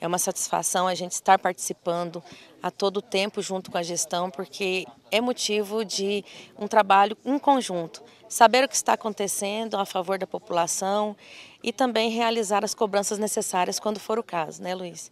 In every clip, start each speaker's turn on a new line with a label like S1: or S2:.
S1: É uma satisfação a gente estar participando a todo tempo junto com a gestão, porque é motivo de um trabalho em conjunto. Saber o que está acontecendo a favor da população e também realizar as cobranças necessárias quando for o caso, né, Luiz?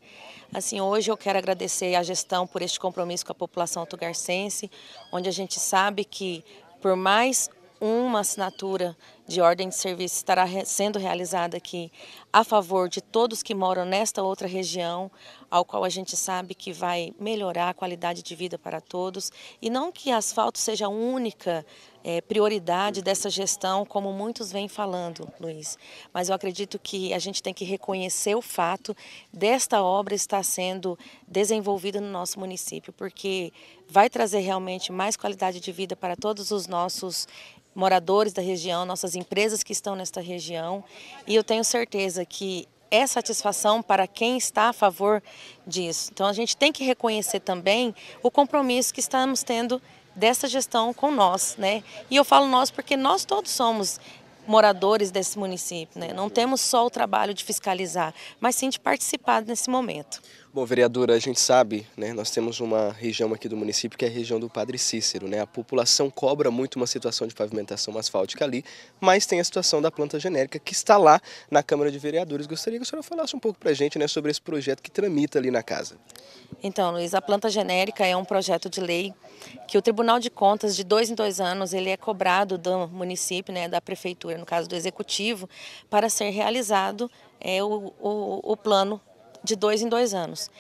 S1: Assim, hoje eu quero agradecer à gestão por este compromisso com a população autogarcense, onde a gente sabe que, por mais uma assinatura de ordem de serviço estará sendo realizada aqui a favor de todos que moram nesta outra região, ao qual a gente sabe que vai melhorar a qualidade de vida para todos. E não que asfalto seja a única é, prioridade dessa gestão, como muitos vêm falando, Luiz. Mas eu acredito que a gente tem que reconhecer o fato desta obra estar sendo desenvolvida no nosso município, porque vai trazer realmente mais qualidade de vida para todos os nossos moradores da região, nossas empresas que estão nesta região e eu tenho certeza que é satisfação para quem está a favor disso. Então a gente tem que reconhecer também o compromisso que estamos tendo dessa gestão com nós, né? E eu falo nós porque nós todos somos moradores desse município, né? Não temos só o trabalho de fiscalizar, mas sim de participar nesse momento.
S2: Bom, vereadora, a gente sabe, né, nós temos uma região aqui do município que é a região do Padre Cícero, né? A população cobra muito uma situação de pavimentação asfáltica ali, mas tem a situação da planta genérica que está lá na Câmara de Vereadores. Gostaria que a senhora falasse um pouco para a gente, né, sobre esse projeto que tramita ali na casa.
S1: Então, Luiz, a planta genérica é um projeto de lei que o Tribunal de Contas, de dois em dois anos, ele é cobrado do município, né, da prefeitura, no caso do executivo, para ser realizado é, o, o, o plano de dois em dois anos.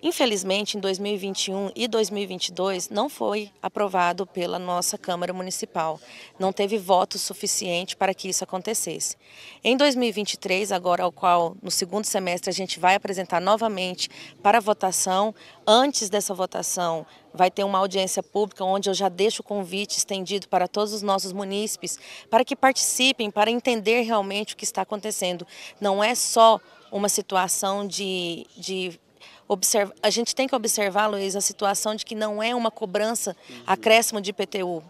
S1: Infelizmente, em 2021 e 2022 não foi aprovado pela nossa Câmara Municipal. Não teve voto suficiente para que isso acontecesse. Em 2023, agora ao qual no segundo semestre a gente vai apresentar novamente para votação, antes dessa votação vai ter uma audiência pública onde eu já deixo o convite estendido para todos os nossos munícipes para que participem, para entender realmente o que está acontecendo. Não é só uma situação de, de observa, a gente tem que observar, Luiz, a situação de que não é uma cobrança uhum. acréscimo de IPTU,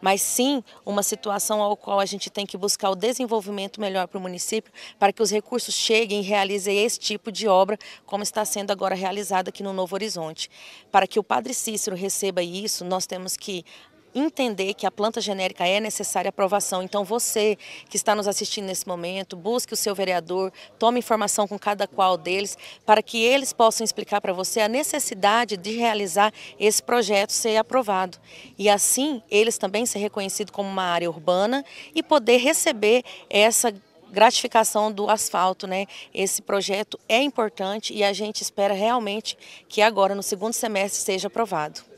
S1: mas sim uma situação ao qual a gente tem que buscar o desenvolvimento melhor para o município, para que os recursos cheguem e realizem esse tipo de obra, como está sendo agora realizada aqui no Novo Horizonte. Para que o Padre Cícero receba isso, nós temos que entender que a planta genérica é necessária aprovação. Então você que está nos assistindo nesse momento, busque o seu vereador, tome informação com cada qual deles, para que eles possam explicar para você a necessidade de realizar esse projeto ser aprovado. E assim eles também ser reconhecidos como uma área urbana e poder receber essa gratificação do asfalto, né? Esse projeto é importante e a gente espera realmente que agora no segundo semestre seja aprovado.